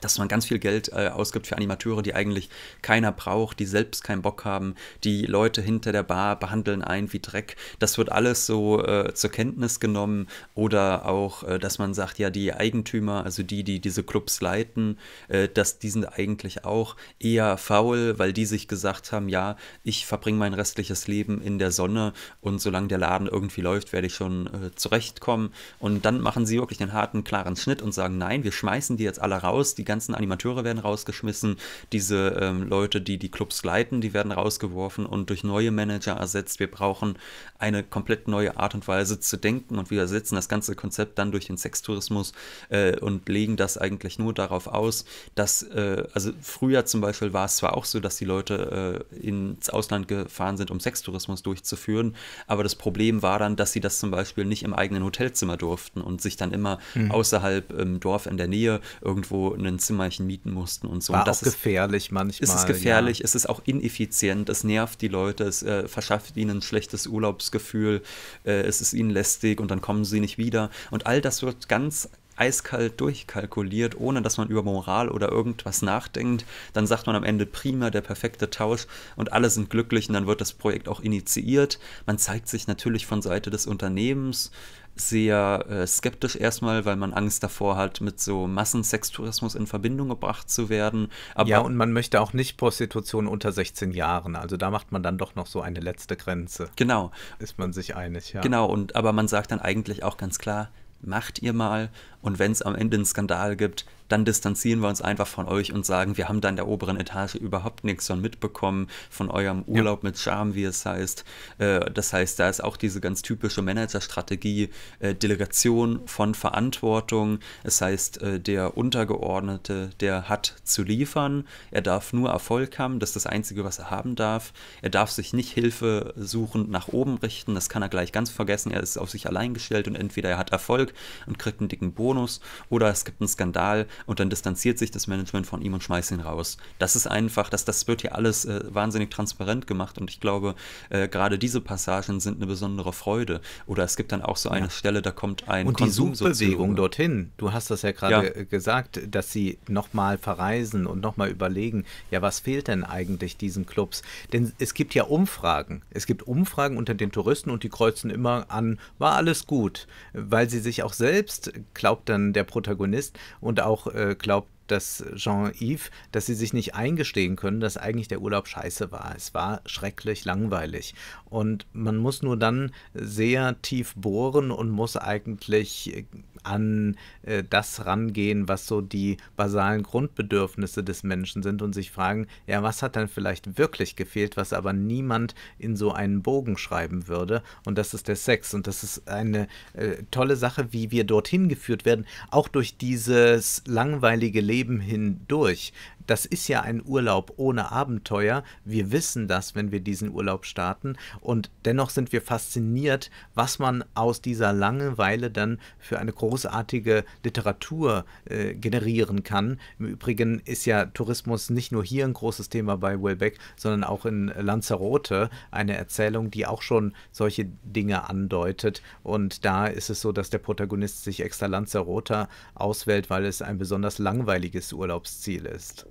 dass man ganz viel Geld äh, ausgibt für Animateure, die eigentlich keiner braucht, die selbst keinen Bock haben, die Leute hinter der Bar behandeln ein wie Dreck. Das wird alles so äh, zur Kenntnis genommen oder auch, äh, dass man sagt, ja, die Eigentümer, also die, die diese Clubs leiten, äh, dass die sind eigentlich auch eher faul, weil die sich gesagt haben, ja, ich verbringe mein restliches Leben in der Sonne und solange der Laden irgendwie läuft, werde ich schon äh, zurechtkommen. Und dann machen sie wirklich einen harten, klaren Schnitt und sagen, nein, wir schmeißen die jetzt alle raus, die ganzen Animateure werden rausgeschmissen, diese ähm, Leute, die die Clubs leiten, die werden rausgeworfen und durch neue Manager ersetzt. Wir brauchen eine komplett neue Art und Weise zu denken und wir ersetzen das ganze Konzept dann durch den Sextourismus äh, und legen das eigentlich nur darauf aus, dass, äh, also früher zum Beispiel war es zwar auch so, dass die Leute äh, ins Ausland gefahren sind, um Sextourismus durchzuführen, aber das Problem war dann, dass sie das zum Beispiel nicht im eigenen Hotelzimmer durften und sich dann immer mhm. außerhalb im ähm, Dorf in der Nähe irgendwo eine ein Zimmerchen mieten mussten und so. War und das auch ist, gefährlich manchmal. Ist es gefährlich, ja. ist es auch ineffizient, es nervt die Leute, es äh, verschafft ihnen ein schlechtes Urlaubsgefühl, äh, es ist ihnen lästig und dann kommen sie nicht wieder. Und all das wird ganz eiskalt durchkalkuliert, ohne dass man über Moral oder irgendwas nachdenkt, dann sagt man am Ende prima, der perfekte Tausch und alle sind glücklich und dann wird das Projekt auch initiiert. Man zeigt sich natürlich von Seite des Unternehmens sehr äh, skeptisch erstmal, weil man Angst davor hat, mit so Massensextourismus in Verbindung gebracht zu werden. Aber ja, und man möchte auch nicht Prostitution unter 16 Jahren. Also da macht man dann doch noch so eine letzte Grenze. Genau. Ist man sich einig, ja. Genau, und aber man sagt dann eigentlich auch ganz klar, macht ihr mal und wenn es am Ende einen Skandal gibt, dann distanzieren wir uns einfach von euch und sagen, wir haben da in der oberen Etage überhaupt nichts von mitbekommen, von eurem Urlaub ja. mit Charme, wie es heißt. Äh, das heißt, da ist auch diese ganz typische Managerstrategie, äh, Delegation von Verantwortung. Es heißt, äh, der Untergeordnete, der hat zu liefern, er darf nur Erfolg haben, das ist das Einzige, was er haben darf. Er darf sich nicht Hilfe suchend nach oben richten, das kann er gleich ganz vergessen, er ist auf sich allein gestellt und entweder er hat Erfolg und kriegt einen dicken Boden Bonus oder es gibt einen Skandal und dann distanziert sich das Management von ihm und schmeißt ihn raus. Das ist einfach, das, das wird hier alles äh, wahnsinnig transparent gemacht und ich glaube, äh, gerade diese Passagen sind eine besondere Freude. Oder es gibt dann auch so eine ja. Stelle, da kommt ein Und die Suchbewegung dorthin, du hast das ja gerade ja. Äh, gesagt, dass sie nochmal verreisen und nochmal überlegen, ja, was fehlt denn eigentlich diesen Clubs? Denn es gibt ja Umfragen. Es gibt Umfragen unter den Touristen und die kreuzen immer an, war alles gut, weil sie sich auch selbst, glaubt glaubt dann der Protagonist und auch äh, glaubt dass Jean-Yves, dass sie sich nicht eingestehen können, dass eigentlich der Urlaub scheiße war. Es war schrecklich langweilig. Und man muss nur dann sehr tief bohren und muss eigentlich äh, an äh, das rangehen, was so die basalen Grundbedürfnisse des Menschen sind und sich fragen, ja, was hat dann vielleicht wirklich gefehlt, was aber niemand in so einen Bogen schreiben würde. Und das ist der Sex. Und das ist eine äh, tolle Sache, wie wir dorthin geführt werden, auch durch dieses langweilige Leben Leben hindurch das ist ja ein Urlaub ohne Abenteuer. Wir wissen das, wenn wir diesen Urlaub starten. Und dennoch sind wir fasziniert, was man aus dieser Langeweile dann für eine großartige Literatur äh, generieren kann. Im Übrigen ist ja Tourismus nicht nur hier ein großes Thema bei Wellbeck, sondern auch in Lanzarote eine Erzählung, die auch schon solche Dinge andeutet. Und da ist es so, dass der Protagonist sich extra Lanzarote auswählt, weil es ein besonders langweiliges Urlaubsziel ist.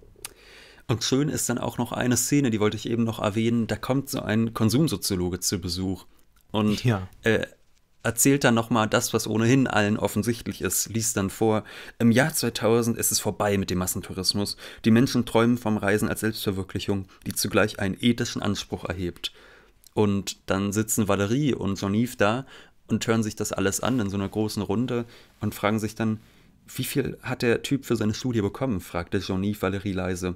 Und schön ist dann auch noch eine Szene, die wollte ich eben noch erwähnen. Da kommt so ein Konsumsoziologe zu Besuch und ja. äh, erzählt dann nochmal das, was ohnehin allen offensichtlich ist, liest dann vor, im Jahr 2000 ist es vorbei mit dem Massentourismus. Die Menschen träumen vom Reisen als Selbstverwirklichung, die zugleich einen ethischen Anspruch erhebt. Und dann sitzen Valerie und Jean-Yves da und hören sich das alles an in so einer großen Runde und fragen sich dann, wie viel hat der Typ für seine Studie bekommen, fragte Jean-Yves Valerie leise.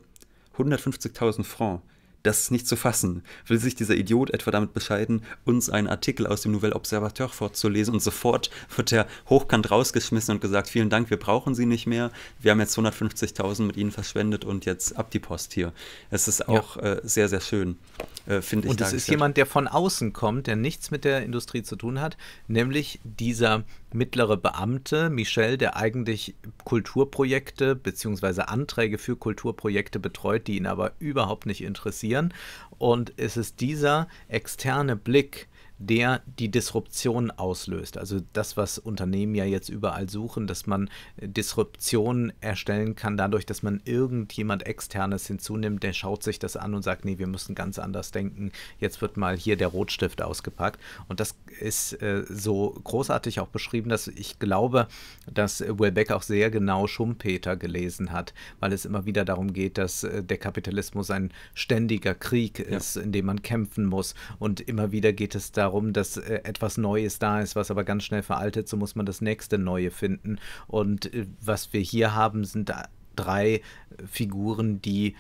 150.000 Francs. Das ist nicht zu fassen. Will sich dieser Idiot etwa damit bescheiden, uns einen Artikel aus dem Nouvelle Observateur vorzulesen und sofort wird er hochkant rausgeschmissen und gesagt, vielen Dank, wir brauchen Sie nicht mehr. Wir haben jetzt 150.000 mit Ihnen verschwendet und jetzt ab die Post hier. Es ist auch ja. äh, sehr, sehr schön, äh, finde ich. Und es ist jemand, der von außen kommt, der nichts mit der Industrie zu tun hat, nämlich dieser mittlere Beamte, Michel, der eigentlich Kulturprojekte bzw. Anträge für Kulturprojekte betreut, die ihn aber überhaupt nicht interessieren. Und es ist dieser externe Blick, der die Disruption auslöst. Also das, was Unternehmen ja jetzt überall suchen, dass man äh, Disruption erstellen kann, dadurch, dass man irgendjemand Externes hinzunimmt, der schaut sich das an und sagt, nee, wir müssen ganz anders denken. Jetzt wird mal hier der Rotstift ausgepackt. Und das ist äh, so großartig auch beschrieben, dass ich glaube, dass äh, Wellbeck auch sehr genau Schumpeter gelesen hat, weil es immer wieder darum geht, dass äh, der Kapitalismus ein ständiger Krieg ja. ist, in dem man kämpfen muss. Und immer wieder geht es da darum, dass äh, etwas Neues da ist, was aber ganz schnell veraltet, so muss man das nächste Neue finden. Und äh, was wir hier haben, sind drei äh, Figuren, die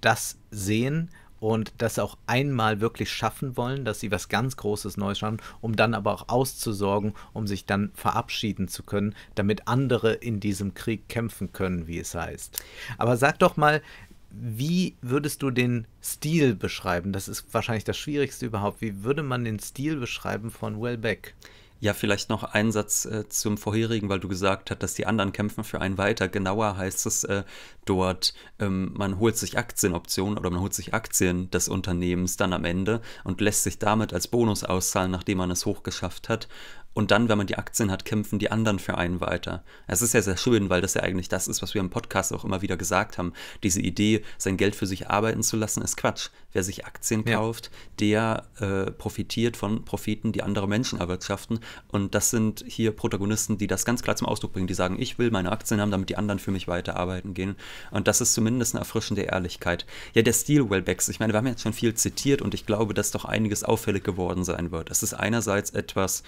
das sehen und das auch einmal wirklich schaffen wollen, dass sie was ganz Großes Neues schaffen, um dann aber auch auszusorgen, um sich dann verabschieden zu können, damit andere in diesem Krieg kämpfen können, wie es heißt. Aber sag doch mal, wie würdest du den Stil beschreiben? Das ist wahrscheinlich das Schwierigste überhaupt. Wie würde man den Stil beschreiben von Wellbeck? Ja, vielleicht noch ein Satz äh, zum vorherigen, weil du gesagt hast, dass die anderen kämpfen für einen weiter. Genauer heißt es äh, dort, ähm, man holt sich Aktienoptionen oder man holt sich Aktien des Unternehmens dann am Ende und lässt sich damit als Bonus auszahlen, nachdem man es hochgeschafft hat. Und dann, wenn man die Aktien hat, kämpfen die anderen für einen weiter. Es ist ja sehr schön, weil das ja eigentlich das ist, was wir im Podcast auch immer wieder gesagt haben. Diese Idee, sein Geld für sich arbeiten zu lassen, ist Quatsch. Wer sich Aktien ja. kauft, der äh, profitiert von Profiten, die andere Menschen erwirtschaften. Und das sind hier Protagonisten, die das ganz klar zum Ausdruck bringen. Die sagen, ich will meine Aktien haben, damit die anderen für mich weiterarbeiten gehen. Und das ist zumindest eine erfrischende Ehrlichkeit. Ja, der Stil Wellbecks, ich meine, wir haben jetzt schon viel zitiert und ich glaube, dass doch einiges auffällig geworden sein wird. Es ist einerseits etwas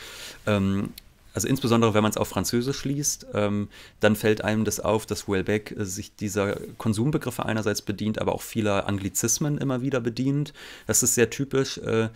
ähm, also insbesondere wenn man es auf Französisch liest, ähm, dann fällt einem das auf, dass Welbeck äh, sich dieser Konsumbegriffe einerseits bedient, aber auch vieler Anglizismen immer wieder bedient. Das ist sehr typisch. Äh,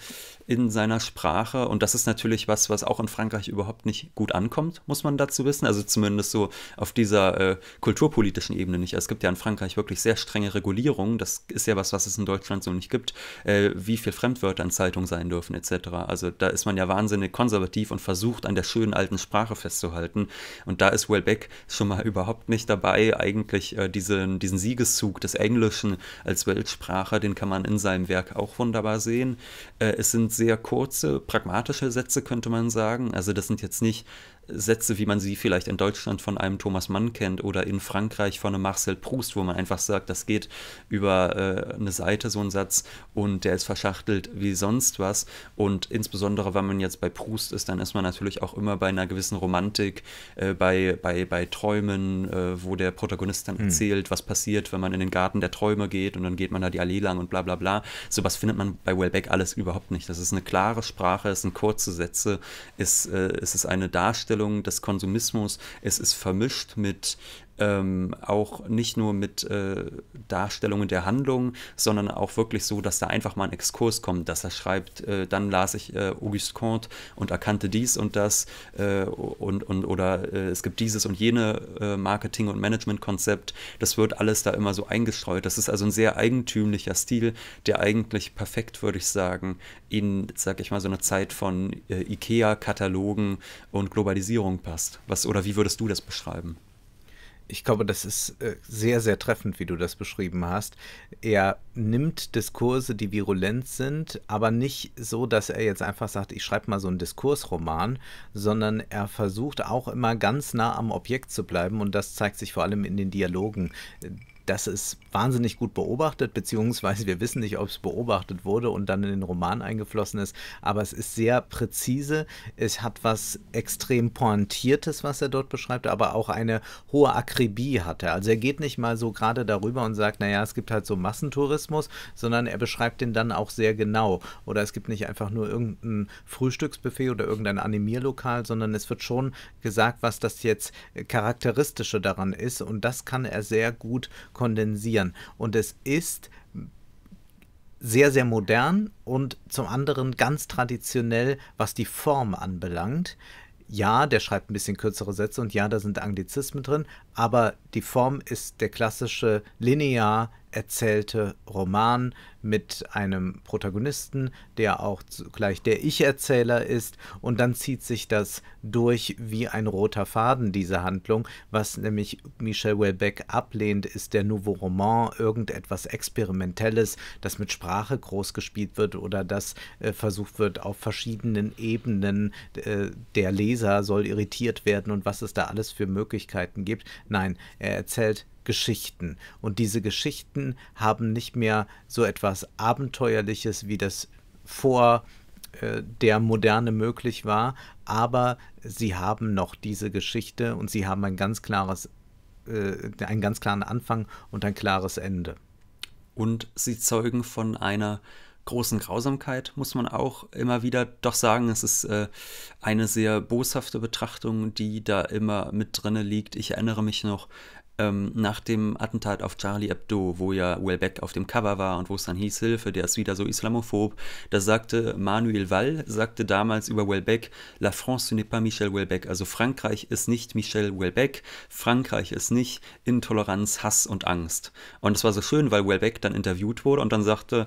in seiner Sprache. Und das ist natürlich was, was auch in Frankreich überhaupt nicht gut ankommt, muss man dazu wissen. Also zumindest so auf dieser äh, kulturpolitischen Ebene nicht. Es gibt ja in Frankreich wirklich sehr strenge Regulierungen. Das ist ja was, was es in Deutschland so nicht gibt, äh, wie viel Fremdwörter in Zeitungen sein dürfen, etc. Also da ist man ja wahnsinnig konservativ und versucht, an der schönen alten Sprache festzuhalten. Und da ist Wellbeck schon mal überhaupt nicht dabei, eigentlich äh, diesen, diesen Siegeszug des Englischen als Weltsprache, den kann man in seinem Werk auch wunderbar sehen. Äh, es sind sehr sehr kurze, pragmatische Sätze, könnte man sagen. Also das sind jetzt nicht Sätze, wie man sie vielleicht in Deutschland von einem Thomas Mann kennt oder in Frankreich von einem Marcel Proust, wo man einfach sagt, das geht über äh, eine Seite, so ein Satz, und der ist verschachtelt wie sonst was. Und insbesondere, wenn man jetzt bei Proust ist, dann ist man natürlich auch immer bei einer gewissen Romantik, äh, bei, bei, bei Träumen, äh, wo der Protagonist dann hm. erzählt, mhm. was passiert, wenn man in den Garten der Träume geht und dann geht man da die Allee lang und bla bla bla. Sowas findet man bei Wellbeck alles überhaupt nicht. Das ist eine klare Sprache, es sind kurze Sätze, ist, äh, es ist eine Darstellung, Darstellung des Konsumismus. Es ist vermischt mit ähm, auch nicht nur mit äh, Darstellungen der Handlung, sondern auch wirklich so, dass da einfach mal ein Exkurs kommt, dass er schreibt, äh, dann las ich äh, Auguste Comte und erkannte dies und das äh, und, und oder äh, es gibt dieses und jene äh, Marketing- und Managementkonzept. Das wird alles da immer so eingestreut. Das ist also ein sehr eigentümlicher Stil, der eigentlich perfekt, würde ich sagen, in, sag ich mal, so eine Zeit von IKEA-Katalogen und Globalisierung passt. Was, oder wie würdest du das beschreiben? ich glaube, das ist äh, sehr, sehr treffend, wie du das beschrieben hast. Er nimmt Diskurse, die virulent sind, aber nicht so, dass er jetzt einfach sagt, ich schreibe mal so einen Diskursroman, sondern er versucht auch immer ganz nah am Objekt zu bleiben und das zeigt sich vor allem in den Dialogen, äh, das ist wahnsinnig gut beobachtet, beziehungsweise wir wissen nicht, ob es beobachtet wurde und dann in den Roman eingeflossen ist, aber es ist sehr präzise, es hat was extrem Pointiertes, was er dort beschreibt, aber auch eine hohe Akribie hat er. Also er geht nicht mal so gerade darüber und sagt, naja, es gibt halt so Massentourismus, sondern er beschreibt den dann auch sehr genau. Oder es gibt nicht einfach nur irgendein Frühstücksbuffet oder irgendein Animierlokal, sondern es wird schon gesagt, was das jetzt äh, charakteristische daran ist und das kann er sehr gut kondensieren. Und es ist sehr, sehr modern und zum anderen ganz traditionell, was die Form anbelangt. Ja, der schreibt ein bisschen kürzere Sätze und ja, da sind Anglizismen drin, aber die Form ist der klassische linear erzählte Roman mit einem Protagonisten, der auch gleich der Ich-Erzähler ist. Und dann zieht sich das durch wie ein roter Faden, diese Handlung. Was nämlich Michel Welbeck ablehnt, ist der Nouveau Roman, irgendetwas Experimentelles, das mit Sprache groß gespielt wird oder das äh, versucht wird, auf verschiedenen Ebenen äh, der Leser soll irritiert werden und was es da alles für Möglichkeiten gibt. Nein, er erzählt Geschichten. Und diese Geschichten haben nicht mehr so etwas Abenteuerliches, wie das vor äh, der Moderne möglich war, aber sie haben noch diese Geschichte und sie haben ein ganz klares, äh, einen ganz klaren Anfang und ein klares Ende. Und sie zeugen von einer großen Grausamkeit muss man auch immer wieder doch sagen, es ist äh, eine sehr boshafte Betrachtung, die da immer mit drinne liegt. Ich erinnere mich noch ähm, nach dem Attentat auf Charlie Hebdo, wo ja Wellbeck auf dem Cover war und wo es dann hieß, Hilfe, der ist wieder so islamophob, da sagte Manuel Wall, sagte damals über Wellbeck, La France n'est pas Michel Wellbeck. also Frankreich ist nicht Michel Wellbeck, Frankreich ist nicht Intoleranz, Hass und Angst. Und es war so schön, weil Wellbeck dann interviewt wurde und dann sagte,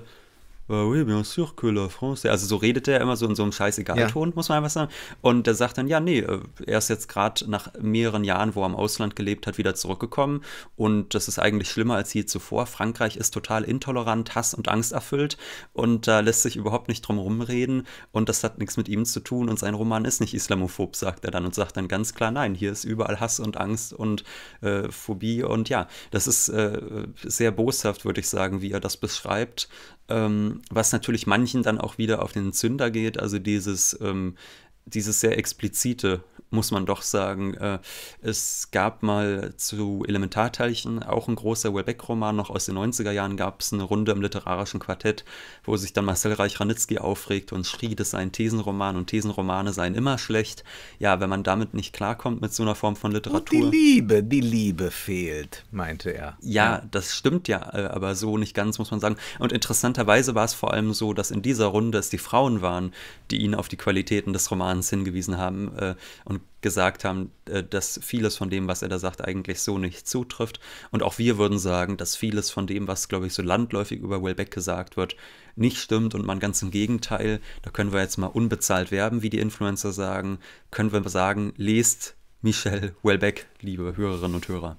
äh, oui, bien sûr que la France. Also so redet er immer so in so einem scheißegal-Ton, ja. muss man einfach sagen. Und er sagt dann, ja, nee, äh, er ist jetzt gerade nach mehreren Jahren, wo er im Ausland gelebt hat, wieder zurückgekommen. Und das ist eigentlich schlimmer als je zuvor. Frankreich ist total intolerant, Hass und Angst erfüllt und da äh, lässt sich überhaupt nicht drum rumreden. Und das hat nichts mit ihm zu tun. Und sein Roman ist nicht islamophob, sagt er dann und sagt dann ganz klar, nein, hier ist überall Hass und Angst und äh, Phobie. Und ja, das ist äh, sehr boshaft, würde ich sagen, wie er das beschreibt. Ähm, was natürlich manchen dann auch wieder auf den Zünder geht. Also dieses, ähm, dieses sehr explizite, muss man doch sagen. Äh, es gab mal zu Elementarteilchen auch ein großer Wellbeck-Roman, noch aus den 90er Jahren gab es eine Runde im literarischen Quartett, wo sich dann Marcel Reich-Ranitzky aufregte und schrie, das sei ein Thesenroman und Thesenromane seien immer schlecht. Ja, wenn man damit nicht klarkommt mit so einer Form von Literatur. Und die Liebe, die Liebe fehlt, meinte er. Ja, das stimmt ja, äh, aber so nicht ganz, muss man sagen. Und interessanterweise war es vor allem so, dass in dieser Runde es die Frauen waren, die ihn auf die Qualitäten des Romans Hans hingewiesen haben äh, und gesagt haben, äh, dass vieles von dem, was er da sagt, eigentlich so nicht zutrifft. Und auch wir würden sagen, dass vieles von dem, was, glaube ich, so landläufig über Wellbeck gesagt wird, nicht stimmt und man ganz im Gegenteil, da können wir jetzt mal unbezahlt werben, wie die Influencer sagen, können wir sagen, lest Michel Wellbeck, liebe Hörerinnen und Hörer.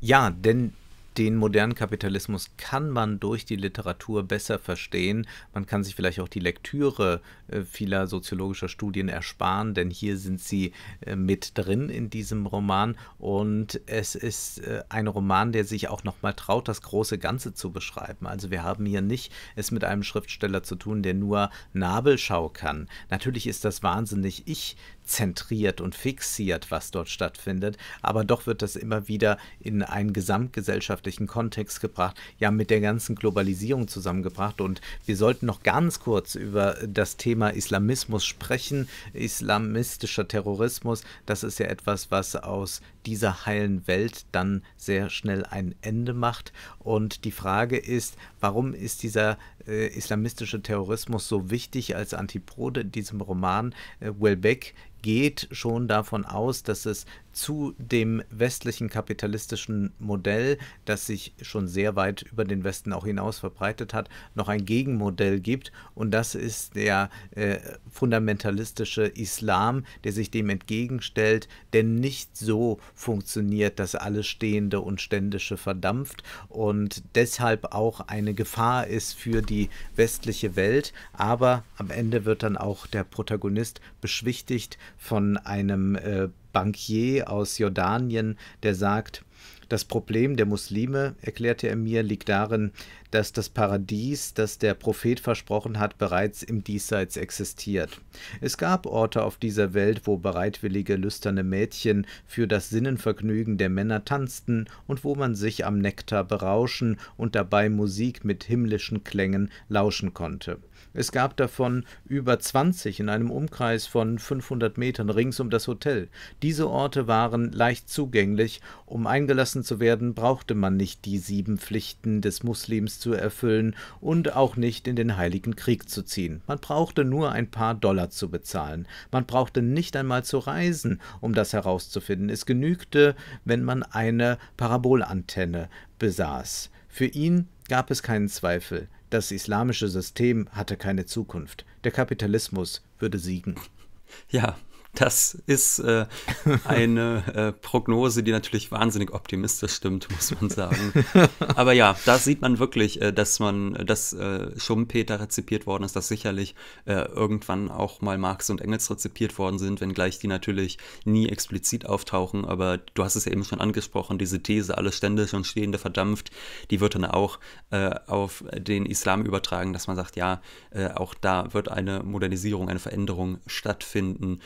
Ja, denn den modernen Kapitalismus kann man durch die Literatur besser verstehen. Man kann sich vielleicht auch die Lektüre äh, vieler soziologischer Studien ersparen, denn hier sind sie äh, mit drin in diesem Roman. Und es ist äh, ein Roman, der sich auch nochmal traut, das große Ganze zu beschreiben. Also wir haben hier nicht es mit einem Schriftsteller zu tun, der nur Nabelschau kann. Natürlich ist das wahnsinnig ich zentriert und fixiert, was dort stattfindet, aber doch wird das immer wieder in einen gesamtgesellschaftlichen Kontext gebracht, ja mit der ganzen Globalisierung zusammengebracht und wir sollten noch ganz kurz über das Thema Islamismus sprechen, islamistischer Terrorismus, das ist ja etwas, was aus dieser heilen Welt dann sehr schnell ein Ende macht und die Frage ist, warum ist dieser äh, islamistische Terrorismus so wichtig als Antipode in diesem Roman äh, Welbeck geht schon davon aus, dass es zu dem westlichen kapitalistischen Modell, das sich schon sehr weit über den Westen auch hinaus verbreitet hat, noch ein Gegenmodell gibt. Und das ist der äh, fundamentalistische Islam, der sich dem entgegenstellt, der nicht so funktioniert, dass alles Stehende und Ständische verdampft und deshalb auch eine Gefahr ist für die westliche Welt. Aber am Ende wird dann auch der Protagonist beschwichtigt von einem äh, Bankier aus Jordanien, der sagt, das Problem der Muslime, erklärte er mir, liegt darin, dass das Paradies, das der Prophet versprochen hat, bereits im Diesseits existiert. Es gab Orte auf dieser Welt, wo bereitwillige, lüsterne Mädchen für das Sinnenvergnügen der Männer tanzten und wo man sich am Nektar berauschen und dabei Musik mit himmlischen Klängen lauschen konnte. Es gab davon über 20 in einem Umkreis von 500 Metern rings um das Hotel. Diese Orte waren leicht zugänglich. Um eingelassen zu werden, brauchte man nicht die sieben Pflichten des Muslims zu erfüllen und auch nicht in den Heiligen Krieg zu ziehen. Man brauchte nur ein paar Dollar zu bezahlen. Man brauchte nicht einmal zu reisen, um das herauszufinden. Es genügte, wenn man eine Parabolantenne besaß. Für ihn gab es keinen Zweifel. Das islamische System hatte keine Zukunft. Der Kapitalismus würde siegen. Ja, das ist äh, eine äh, Prognose, die natürlich wahnsinnig optimistisch stimmt, muss man sagen. <laughs> Aber ja, da sieht man wirklich, äh, dass man, dass äh, Schumpeter rezipiert worden ist, dass sicherlich äh, irgendwann auch mal Marx und Engels rezipiert worden sind, wenngleich die natürlich nie explizit auftauchen. Aber du hast es ja eben schon angesprochen, diese These, alles ständig und stehende verdampft, die wird dann auch äh, auf den Islam übertragen, dass man sagt, ja, auch da wird eine Modernisierung, eine Veränderung stattfinden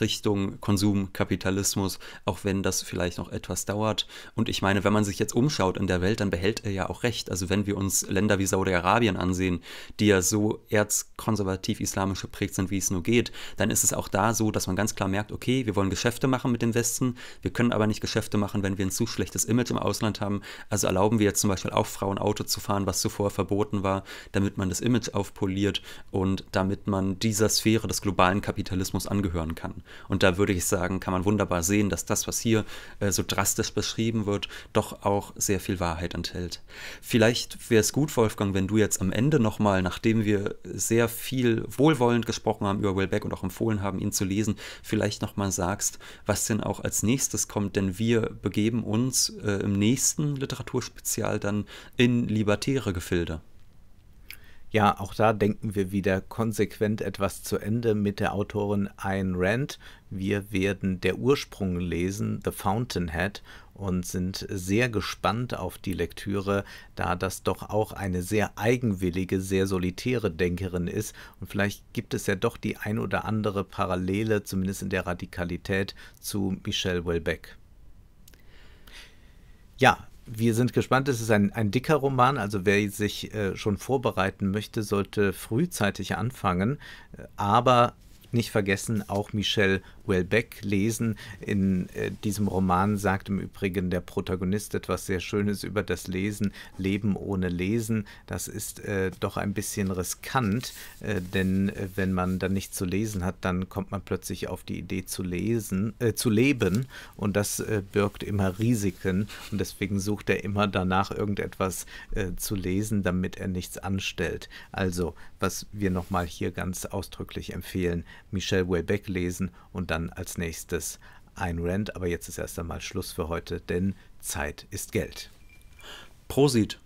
Richtung Konsumkapitalismus, auch wenn das vielleicht noch etwas dauert. Und ich meine, wenn man sich jetzt umschaut in der Welt, dann behält er ja auch recht. Also wenn wir uns Länder wie Saudi-Arabien ansehen, die ja so erzkonservativ islamisch geprägt sind, wie es nur geht, dann ist es auch da so, dass man ganz klar merkt, okay, wir wollen Geschäfte machen mit dem Westen, wir können aber nicht Geschäfte machen, wenn wir ein zu schlechtes Image im Ausland haben. Also erlauben wir jetzt zum Beispiel auch Frauen Auto zu fahren, was zuvor verboten war, damit man das Image aufpoliert und damit man dieser Sphäre des globalen Kapitalismus angehört führen kann. Und da würde ich sagen, kann man wunderbar sehen, dass das, was hier äh, so drastisch beschrieben wird, doch auch sehr viel Wahrheit enthält. Vielleicht wäre es gut, Wolfgang, wenn du jetzt am Ende nochmal, nachdem wir sehr viel wohlwollend gesprochen haben über Wellbeck und auch empfohlen haben, ihn zu lesen, vielleicht nochmal sagst, was denn auch als nächstes kommt, denn wir begeben uns äh, im nächsten Literaturspezial dann in libertäre Gefilde. Ja, auch da denken wir wieder konsequent etwas zu Ende mit der Autorin Ayn Rand. Wir werden der Ursprung lesen, The Fountainhead, und sind sehr gespannt auf die Lektüre, da das doch auch eine sehr eigenwillige, sehr solitäre Denkerin ist. Und vielleicht gibt es ja doch die ein oder andere Parallele, zumindest in der Radikalität, zu Michelle Welbeck. Ja, wir sind gespannt. Es ist ein, ein dicker Roman, also wer sich äh, schon vorbereiten möchte, sollte frühzeitig anfangen. Äh, aber nicht vergessen, auch Michel Welbeck lesen. In äh, diesem Roman sagt im Übrigen der Protagonist etwas sehr Schönes über das Lesen. Leben ohne Lesen, das ist äh, doch ein bisschen riskant, äh, denn äh, wenn man dann nichts zu lesen hat, dann kommt man plötzlich auf die Idee zu lesen, äh, zu leben und das äh, birgt immer Risiken und deswegen sucht er immer danach irgendetwas zu lesen, damit er nichts anstellt. Also, was wir nochmal hier ganz ausdrücklich empfehlen, Michelle Wayback lesen und dann als nächstes ein Rand. Aber jetzt ist erst einmal Schluss für heute, denn Zeit ist Geld. Prosit!